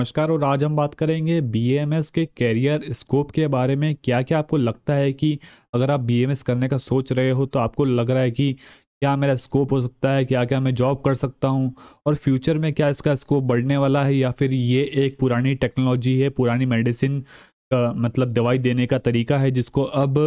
नमस्कार और आज हम बात करेंगे बीएमएस के कैरियर स्कोप के बारे में क्या क्या आपको लगता है कि अगर आप बीएमएस करने का सोच रहे हो तो आपको लग रहा है कि क्या मेरा स्कोप हो सकता है क्या क्या मैं जॉब कर सकता हूँ और फ्यूचर में क्या इसका स्कोप बढ़ने वाला है या फिर ये एक पुरानी टेक्नोलॉजी है पुरानी मेडिसिन का मतलब दवाई देने का तरीका है जिसको अब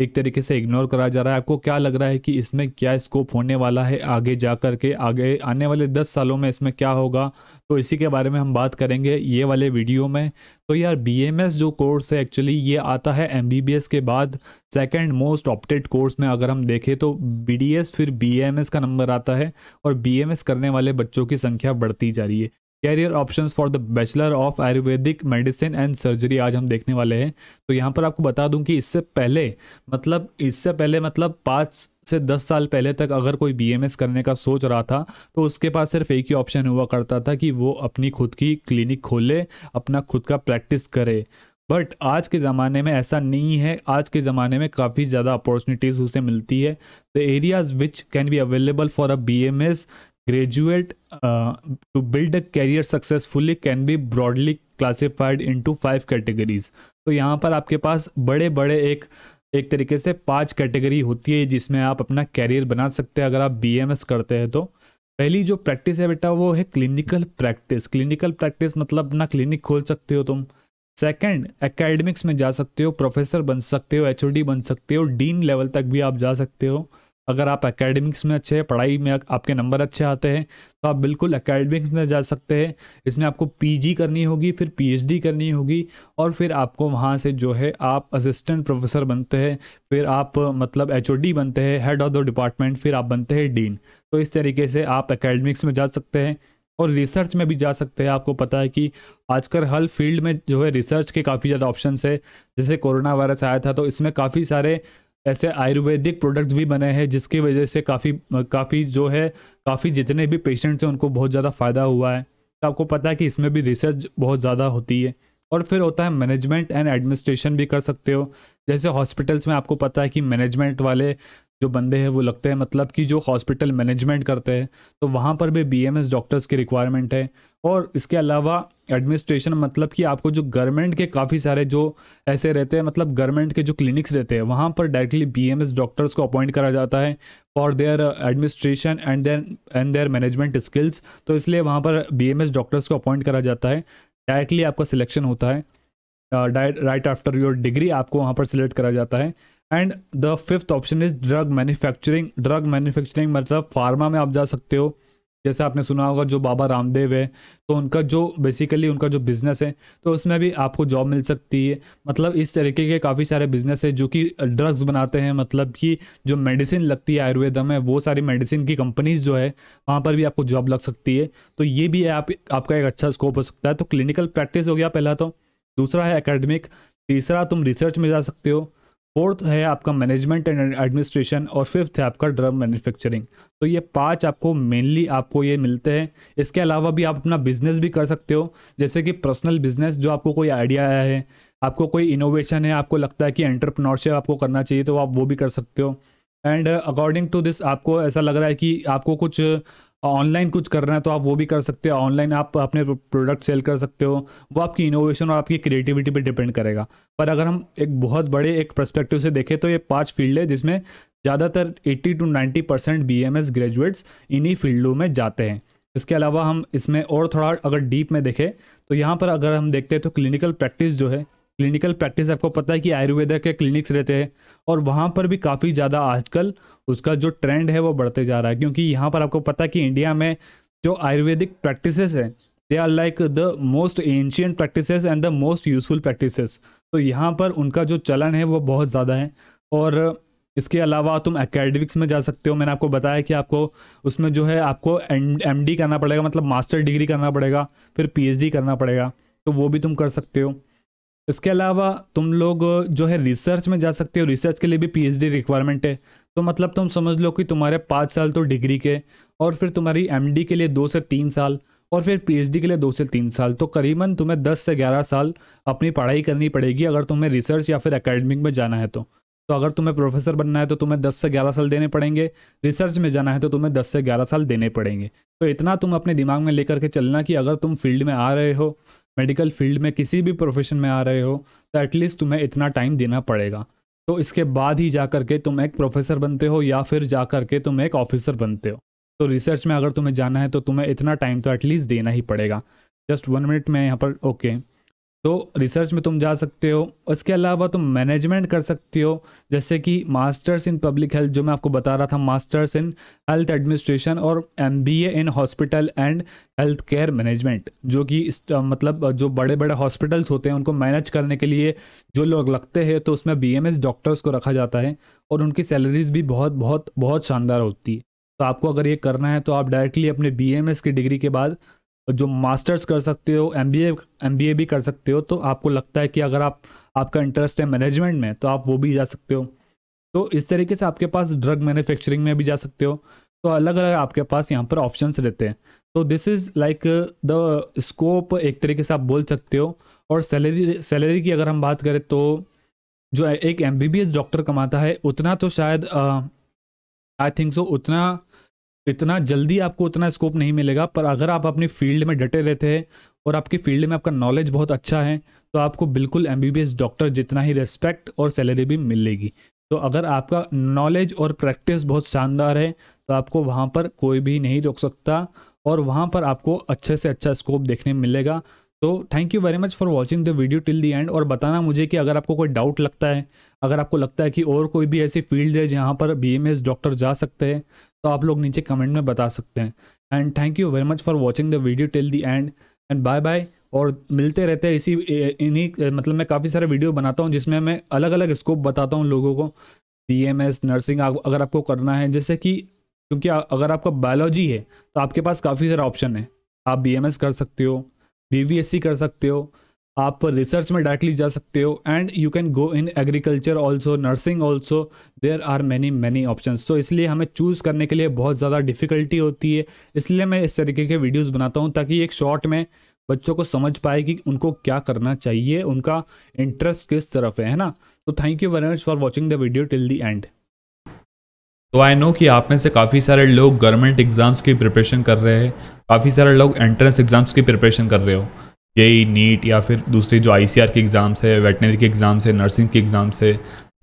एक तरीके से इग्नोर करा जा रहा है आपको क्या लग रहा है कि इसमें क्या स्कोप होने वाला है आगे जा कर के आगे आने वाले दस सालों में इसमें क्या होगा तो इसी के बारे में हम बात करेंगे ये वाले वीडियो में तो यार बी जो कोर्स है एक्चुअली ये आता है एम के बाद सेकेंड मोस्ट ऑप्टेड कोर्स में अगर हम देखें तो बी फिर बी का नंबर आता है और बी करने वाले बच्चों की संख्या बढ़ती जा रही है career options for the bachelor of ayurvedic medicine and surgery आज हम देखने वाले हैं तो यहाँ पर आपको बता दूं कि इससे पहले मतलब इससे पहले मतलब पाँच से दस साल पहले तक अगर कोई बीएमएस करने का सोच रहा था तो उसके पास सिर्फ एक ही ऑप्शन हुआ करता था कि वो अपनी खुद की क्लिनिक खोले अपना खुद का प्रैक्टिस करे बट आज के ज़माने में ऐसा नहीं है आज के ज़माने में काफ़ी ज़्यादा अपॉर्चुनिटीज़ उसे मिलती है the areas which can be available for a B M M graduate uh, to build a career successfully can be broadly classified into five categories तो यहाँ पर आपके पास बड़े बड़े एक एक तरीके से पांच कैटेगरी होती है जिसमें आप अपना कैरियर बना सकते हैं अगर आप बीएमएस करते हैं तो पहली जो प्रैक्टिस है बेटा वो है क्लिनिकल प्रैक्टिस क्लिनिकल प्रैक्टिस मतलब अपना क्लिनिक खोल सकते हो तुम सेकंड एकेडमिक्स में जा सकते हो प्रोफेसर बन सकते हो डी बन सकते हो डीन लेवल तक भी आप जा सकते हो अगर आप एकेडमिक्स में अच्छे हैं पढ़ाई में आपके नंबर अच्छे आते हैं तो आप बिल्कुल एकेडमिक्स में जा सकते हैं इसमें आपको पीजी करनी होगी फिर पीएचडी करनी होगी और फिर आपको वहाँ से जो है आप असिस्टेंट प्रोफेसर बनते हैं फिर आप मतलब एच बनते हैं हेड ऑफ द डिपार्टमेंट फिर आप बनते हैं डीन तो इस तरीके से आप एकेडमिक्स में जा सकते हैं और रिसर्च में भी जा सकते हैं आपको पता है कि आजकल हर फील्ड में जो है रिसर्च के काफ़ी ज़्यादा ऑप्शन है जैसे कोरोना वायरस आया था तो इसमें काफ़ी सारे ऐसे आयुर्वेदिक प्रोडक्ट्स भी बने हैं जिसकी वजह से काफ़ी काफ़ी जो है काफ़ी जितने भी पेशेंट्स हैं उनको बहुत ज़्यादा फ़ायदा हुआ है तो आपको पता है कि इसमें भी रिसर्च बहुत ज़्यादा होती है और फिर होता है मैनेजमेंट एंड एडमिनिस्ट्रेशन भी कर सकते हो जैसे हॉस्पिटल्स में आपको पता है कि मैनेजमेंट वाले जो बंदे हैं वो लगते हैं मतलब कि जो हॉस्पिटल मैनेजमेंट करते हैं तो वहाँ पर भी बी एम एस डॉक्टर्स की रिक्वायरमेंट है और इसके अलावा एडमिनिस्ट्रेशन मतलब कि आपको जो गवर्नमेंट के काफ़ी सारे जो ऐसे रहते हैं मतलब गवर्नमेंट के जो क्लिनिक्स रहते हैं वहाँ पर डायरेक्टली बीएमएस डॉक्टर्स को अपॉइंट करा जाता है for their administration and then and their management skills तो इसलिए वहाँ पर बी डॉक्टर्स को अपॉइंट करा जाता है डायरेक्टली आपका सिलेक्शन होता है राइट आफ्टर योर डिग्री आपको वहाँ पर सिलेक्ट करा जाता है and the fifth option is drug manufacturing drug manufacturing मतलब फार्मा में आप जा सकते हो जैसे आपने सुना होगा जो बाबा रामदेव है तो उनका जो बेसिकली उनका जो बिज़नेस है तो उसमें भी आपको जॉब मिल सकती है मतलब इस तरीके के काफ़ी सारे बिज़नेस है जो कि ड्रग्स बनाते हैं मतलब कि जो मेडिसिन लगती है आयुर्वेदा में वो सारी मेडिसिन की कंपनीज जो है वहाँ पर भी आपको जॉब लग सकती है तो ये भी आप, आपका एक अच्छा स्कोप हो सकता है तो क्लिनिकल प्रैक्टिस हो गया पहला तो दूसरा है एकेडमिक तीसरा तुम रिसर्च में जा सकते हो फोर्थ है आपका मैनेजमेंट एंड एडमिनिस्ट्रेशन और फिफ्थ है आपका ड्रग मैन्युफैक्चरिंग तो ये पांच आपको मेनली आपको ये मिलते हैं इसके अलावा भी आप अपना बिजनेस भी कर सकते हो जैसे कि पर्सनल बिजनेस जो आपको कोई आइडिया आया है आपको कोई इनोवेशन है आपको लगता है कि एंटरप्रनोरशिप आपको करना चाहिए तो आप वो भी कर सकते हो एंड अकॉर्डिंग टू दिस आपको ऐसा लग रहा है कि आपको कुछ ऑनलाइन कुछ कर रहे हैं तो आप वो भी कर सकते हो ऑनलाइन आप अपने प्रोडक्ट सेल कर सकते हो वो आपकी इनोवेशन और आपकी क्रिएटिविटी पे डिपेंड करेगा पर अगर हम एक बहुत बड़े एक परस्पेक्टिव से देखें तो ये पांच फील्ड है जिसमें ज़्यादातर 80 टू 90 परसेंट बी ग्रेजुएट्स इन्हीं फील्डों में जाते हैं इसके अलावा हम इसमें और थोड़ा अगर डीप में देखें तो यहाँ पर अगर हम देखते हैं तो क्लिनिकल प्रैक्टिस जो है क्लिनिकल प्रैक्टिस आपको पता है कि आयुर्वेदा के क्लिनिक्स रहते हैं और वहाँ पर भी काफ़ी ज़्यादा आजकल उसका जो ट्रेंड है वो बढ़ते जा रहा है क्योंकि यहाँ पर आपको पता है कि इंडिया में जो आयुर्वेदिक प्रैक्टिस हैं they are like the most ancient practice and the most useful practice तो यहाँ पर उनका जो चलन है वो बहुत ज़्यादा है और इसके अलावा तुम एकेडमिक्स में जा सकते हो मैंने आपको बताया कि आपको उसमें जो है आपको एमडी करना पड़ेगा मतलब मास्टर डिग्री करना पड़ेगा फिर पीएचडी करना पड़ेगा तो वो भी तुम कर सकते हो इसके अलावा तुम लोग जो है रिसर्च में जा सकते हो रिसर्च के लिए भी पीएचडी रिक्वायरमेंट है तो मतलब तुम समझ लो कि तुम्हारे पाँच साल तो डिग्री के और फिर तुम्हारी एमडी के लिए दो से तीन साल और फिर पीएचडी के लिए दो से तीन साल तो करीबन तुम्हें दस से ग्यारह साल अपनी पढ़ाई करनी पड़ेगी अगर तुम्हें रिसर्च या फिर अकेडमिक में जाना है तो तो अगर तुम्हें प्रोफेसर बनना है तो तुम्हें 10 से 11 साल देने पड़ेंगे रिसर्च में जाना है तो तुम्हें 10 से 11 साल देने पड़ेंगे तो इतना तुम अपने दिमाग में लेकर के चलना कि अगर तुम फील्ड में आ रहे हो मेडिकल फील्ड में किसी भी प्रोफेशन में आ रहे हो तो एटलीस्ट तुम्हें इतना टाइम देना पड़ेगा तो इसके बाद ही जा करके तुम एक प्रोफेसर बनते हो या फिर जा करके तुम एक ऑफिसर बनते हो तो रिसर्च में अगर तुम्हें जाना है तो तुम्हें इतना टाइम तो एटलीस्ट देना ही पड़ेगा जस्ट वन मिनट में यहाँ पर ओके okay. तो रिसर्च में तुम जा सकते हो इसके अलावा तुम मैनेजमेंट कर सकते हो जैसे कि मास्टर्स इन पब्लिक हेल्थ जो मैं आपको बता रहा था मास्टर्स इन हेल्थ एडमिनिस्ट्रेशन और M in hospital and health care management जो कि मतलब जो बड़े बड़े हॉस्पिटल्स होते हैं उनको मैनेज करने के लिए जो लोग लगते हैं तो उसमें बी डॉक्टर्स को रखा जाता है और उनकी सैलरीज भी बहुत बहुत बहुत शानदार होती है तो आपको अगर ये करना है तो आप डायरेक्टली अपने बी की डिग्री के बाद जो मास्टर्स कर सकते हो एम बी एम भी कर सकते हो तो आपको लगता है कि अगर आप आपका इंटरेस्ट है मैनेजमेंट में तो आप वो भी जा सकते हो तो इस तरीके से आपके पास ड्रग मैन्युफैक्चरिंग में भी जा सकते हो तो अलग अलग आपके पास यहाँ पर ऑप्शंस रहते हैं तो this is like the scope एक तरीके से आप बोल सकते हो और सैलरी सैलरी की अगर हम बात करें तो जो एक एम डॉक्टर कमाता है उतना तो शायद आई थिंक सो उतना इतना जल्दी आपको उतना स्कोप नहीं मिलेगा पर अगर आप अपनी फील्ड में डटे रहते हैं और आपकी फील्ड में आपका नॉलेज बहुत अच्छा है तो आपको बिल्कुल एम डॉक्टर जितना ही रेस्पेक्ट और सैलरी भी मिलेगी तो अगर आपका नॉलेज और प्रैक्टिस बहुत शानदार है तो आपको वहाँ पर कोई भी नहीं रोक सकता और वहाँ पर आपको अच्छे से अच्छा स्कोप देखने मिलेगा तो thank you very much for watching the video till the end और बताना मुझे कि अगर आपको कोई डाउट लगता है अगर आपको लगता है कि और कोई भी ऐसी फील्ड है जहाँ पर बी एम एस डॉक्टर जा सकते हैं तो आप लोग नीचे कमेंट में बता सकते हैं and thank you very much for watching the video till the end and bye bye और मिलते रहते हैं इसी इन्हीं मतलब मैं काफ़ी सारे वीडियो बनाता हूँ जिसमें मैं अलग अलग स्कोप बताता हूँ लोगों को बी एम एस नर्सिंग अगर आपको करना है जैसे कि क्योंकि अगर आपका बायोलॉजी है तो आपके पास काफ़ी सारे ऑप्शन है आप बी एम एस कर सकते हो बीवीएससी कर सकते हो आप रिसर्च में डायरेक्टली जा सकते हो and you can go in agriculture also nursing also there are many many option तो इसलिए हमें चूज़ करने के लिए बहुत ज़्यादा डिफिकल्टी होती है इसलिए मैं इस तरीके के वीडियोज़ बनाता हूँ ताकि एक शॉर्ट में बच्चों को समझ पाए कि उनको क्या करना चाहिए उनका इंटरेस्ट किस तरफ है है ना तो thank you very much for watching the video till the end तो आई नो कि आप में से काफ़ी सारे लोग गवर्नमेंट एग्ज़ाम्स की प्रिपरेशन कर रहे हैं काफ़ी सारे लोग एंट्रेंस एग्ज़ाम्स की प्रिपरेशन कर रहे हो ये नीट या फिर दूसरी जो आई के एग्ज़ाम्स है वेटनरी के एग्ज़ाम्स है नर्सिंग के एग्ज़ाम्स है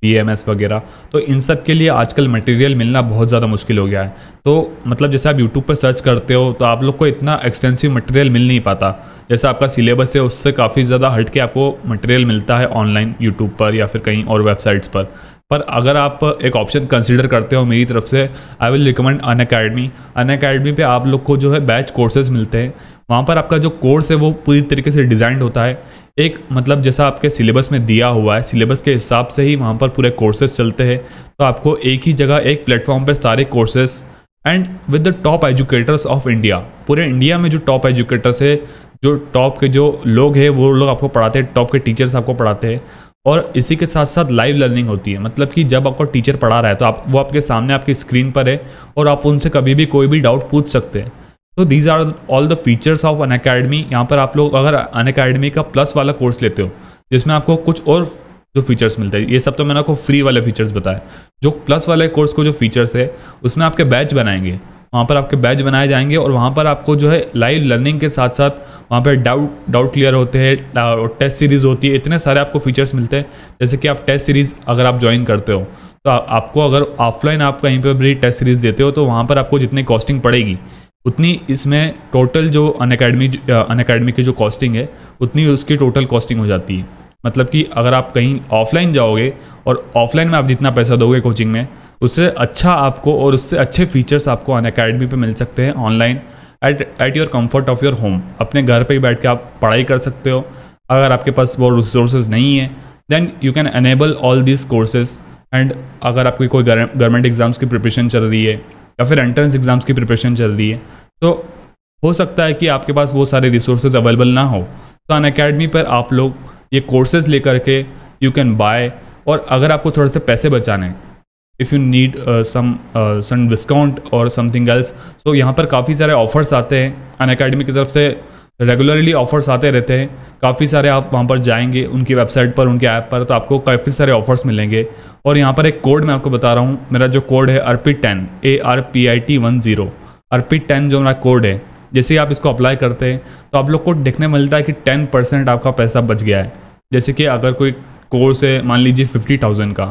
पी वगैरह तो इन सब के लिए आजकल मटेरियल मिलना बहुत ज़्यादा मुश्किल हो गया है तो मतलब जैसे आप यूट्यूब पर सर्च करते हो तो आप लोग को इतना एक्सटेंसिव मटेरियल मिल नहीं पाता जैसे आपका सिलेबस है उससे काफ़ी ज़्यादा हट के आपको मटेरियल मिलता है ऑनलाइन यूट्यूब पर या फिर कहीं और वेबसाइट्स पर पर अगर आप एक ऑप्शन कंसिडर करते हो मेरी तरफ से I will recommend Unacademy Unacademy पर आप लोग को जो है बैच कोर्सेज मिलते हैं वहाँ पर आपका जो कोर्स है वो पूरी तरीके से डिज़ाइंड होता है एक मतलब जैसा आपके सिलेबस में दिया हुआ है सिलेबस के हिसाब से ही वहाँ पर पूरे कोर्सेज चलते हैं तो आपको एक ही जगह एक प्लेटफॉर्म पर सारे courses and with the top educators of India पूरे इंडिया में जो टॉप एजुकेटर्स है जो टॉप के जो लोग हैं वो लोग आपको पढ़ाते हैं टॉप के टीचर्स आपको पढ़ाते हैं और इसी के साथ साथ लाइव लर्निंग होती है मतलब कि जब आपको टीचर पढ़ा रहा है तो आप वो आपके सामने आपकी स्क्रीन पर है और आप उनसे कभी भी कोई भी डाउट पूछ सकते हैं तो these are all the features of Unacademy यहाँ पर आप लोग अगर अन अकेडमी का प्लस वाला कोर्स लेते हो जिसमें आपको कुछ और जो फीचर्स मिलते हैं ये सब तो मैंने आपको फ्री वाले फीचर्स बताए जो प्लस वाले कोर्स को जो फीचर्स है उसमें आपके बैच बनाएंगे वहाँ पर आपके बैच बनाए जाएंगे और वहाँ पर आपको जो है लाइव लर्निंग के साथ साथ वहाँ पर डाउट डाउट क्लियर होते हैं और टेस्ट सीरीज़ होती है इतने सारे आपको फीचर्स मिलते हैं जैसे कि आप टेस्ट सीरीज़ अगर आप ज्वाइन करते हो तो आ, आपको अगर ऑफलाइन आप कहीं पर भी टेस्ट सीरीज़ देते हो तो वहाँ पर आपको जितनी कॉस्टिंग पड़ेगी उतनी इसमें टोटल जो अन अकेडमी अन अकेडमी की जो कॉस्टिंग है उतनी उसकी टोटल कॉस्टिंग हो जाती है मतलब कि अगर आप कहीं ऑफलाइन जाओगे और ऑफलाइन में आप जितना पैसा दोगे कोचिंग में उससे अच्छा आपको और उससे अच्छे फीचर्स आपको अन अकेडमी पर मिल सकते हैं online at at your comfort of your home अपने घर पर ही बैठ के आप पढ़ाई कर सकते हो अगर आपके पास वो रिसोर्सेज नहीं है then you can enable all this courses and अगर आपकी कोई गवर्नमेंट एग्ज़ाम्स की प्रिपरेशन चल रही है या फिर एंट्रेंस एग्ज़ाम्स की प्रिपरेशन चल रही है तो हो सकता है कि आपके पास वो सारे रिसोर्सेज अवेलेबल ना हो तो अन अकेडमी पर आप लोग ये कोर्सेज लेकर के यू कैन बाय और अगर आपको थोड़े से पैसे बचाने if you need some some discount और समथिंग एल्स सो यहाँ पर काफ़ी सारे ऑफर्स आते हैं अन अकेडमी की तरफ से रेगुलरली ऑफर्स आते रहते हैं काफ़ी सारे आप वहाँ पर जाएंगे उनकी वेबसाइट पर उनके ऐप पर तो आपको काफ़ी सारे ऑफर्स मिलेंगे और यहाँ पर एक कोड मैं आपको बता रहा हूँ मेरा जो कोड है Arpit ten A R P I T one zero Arpit ten जो मेरा कोड है जैसे ही आप इसको अप्लाई करते हैं तो आप लोग को देखने मिलता है कि टेन परसेंट आपका पैसा बच गया है जैसे कि अगर कोई कोर्स है मान लीजिए फिफ्टी थाउजेंड का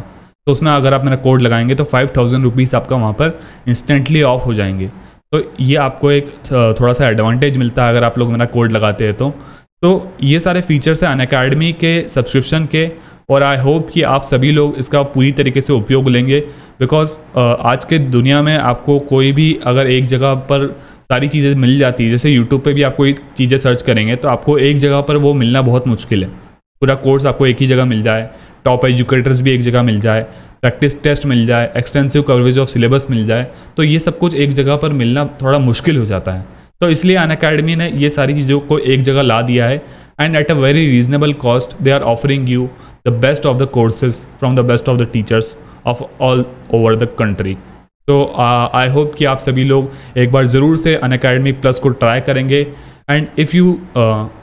तो उसमें अगर आप मेरा कोड लगाएंगे तो फाइव थाउजेंड रुपीज़ आपका वहाँ पर इंस्टेंटली ऑफ हो जाएंगे तो ये आपको एक थोड़ा सा एडवांटेज मिलता है अगर आप लोग मेरा कोड लगाते हैं तो तो ये सारे फीचर्स हैं अन अकेडमी के सब्सक्रिप्शन के और आई होप कि आप सभी लोग इसका पूरी तरीके से उपयोग लेंगे बिकॉज आज के दुनिया में आपको कोई भी अगर एक जगह पर सारी चीज़ें मिल जाती है जैसे यूट्यूब पे भी आप कोई चीज़ें सर्च करेंगे तो आपको एक जगह पर वो मिलना बहुत मुश्किल है पूरा कोर्स आपको एक ही जगह मिल जाए टॉप एजुकेटर्स भी एक जगह मिल जाए प्रैक्टिस टेस्ट मिल जाए एक्सटेंसिव कवरेज ऑफ सिलेबस मिल जाए तो ये सब कुछ एक जगह पर मिलना थोड़ा मुश्किल हो जाता है तो इसलिए अन अकेडमी ने ये सारी चीज़ों को एक जगह ला दिया है and at a very reasonable cost they are offering you the best of the courses from the best of the teachers of all over the country तो आई uh, होप कि आप सभी लोग एक बार ज़रूर से अन अकेडमी प्लस को ट्राई करेंगे एंड इफ़ यू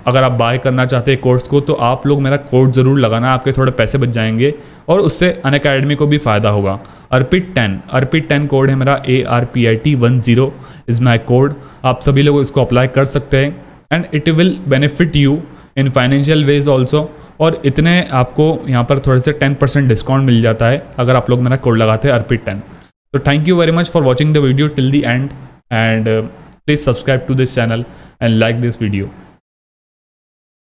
अगर आप बाय करना चाहते हैं कोर्स को तो आप लोग मेरा कोड ज़रूर लगाना आपके थोड़े पैसे बच जाएंगे और उससे अन अकेडमी को भी फ़ायदा होगा Arpit ten Arpit ten code है मेरा A R P I T one zero is my code आप सभी लोग इसको अप्लाई कर सकते हैं and it will benefit you in financial ways also और इतने आपको यहाँ पर थोड़े से टेन परसेंट डिस्काउंट मिल जाता है अगर आप लोग मेरा कोड लगाते हैं अर्पित टेन तो thank you very much for watching the video till the end and Please subscribe to this channel and like this video.